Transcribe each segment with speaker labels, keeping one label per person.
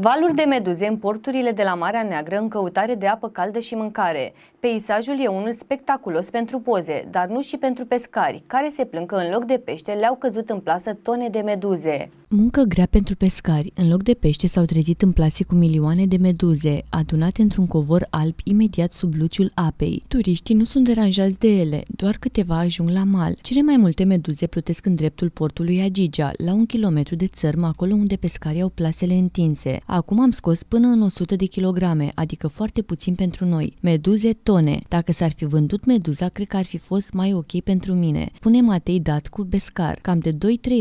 Speaker 1: Valuri de meduze în porturile de la Marea Neagră în căutare de apă caldă și mâncare. Peisajul e unul spectaculos pentru poze, dar nu și pentru pescari, care se plâng că în loc de pește le-au căzut în plasă tone de meduze. Muncă grea pentru pescari. În loc de pește s-au trezit în plase cu milioane de meduze, adunate într-un covor alb imediat sub luciul apei. Turiștii nu sunt deranjați de ele, doar câteva ajung la mal. Cele mai multe meduze plutesc în dreptul portului Agigea, la un kilometru de țărm, acolo unde pescarii au plasele întinse. Acum am scos până în 100 de kilograme, adică foarte puțin pentru noi. Meduze tone. Dacă s-ar fi vândut meduza, cred că ar fi fost mai ok pentru mine. Pune Matei dat cu Bescar. Cam de 2-3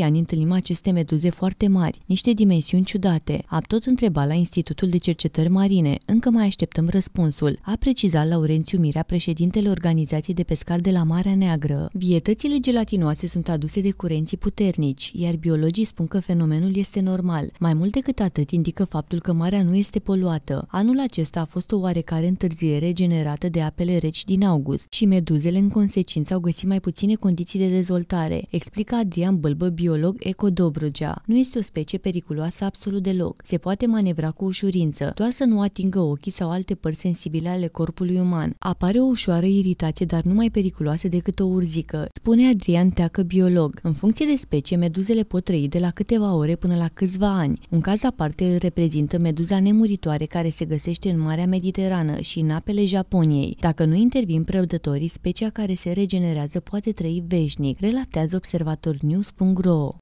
Speaker 1: ani întâlnim aceste meduze foarte mari, niște dimensiuni ciudate. Am tot întrebat la Institutul de Cercetări Marine, încă mai așteptăm răspunsul, a precizat Laurențiu Mirea, președintele Organizației de Pescar de la Marea Neagră. Vietățile gelatinoase sunt aduse de curenții puternici, iar biologii spun că fenomenul este normal. Mai mult decât atât, indică faptul că marea nu este poluată. Anul acesta a fost o oarecare întârziere generată de apele reci din august și meduzele în consecință au găsit mai puține condiții de dezvoltare, explică Adrian Bălbă, biolog Eco Dobrogea. Nu este o specie periculoasă absolut deloc. Se poate manevra cu ușurință, doar să nu atingă ochii sau alte părți sensibile ale corpului uman. Apare o ușoară iritație, dar nu mai periculoasă decât o urzică, spune Adrian Teacă, biolog. În funcție de specie, meduzele pot trăi de la câteva ore până la câțiva ani. Un caz aparte îl reprezintă reprezintă meduza nemuritoare care se găsește în Marea Mediterană și în apele Japoniei. Dacă nu intervin prădătorii, specia care se regenerează poate trăi veșnic, relatează observatornews.ro.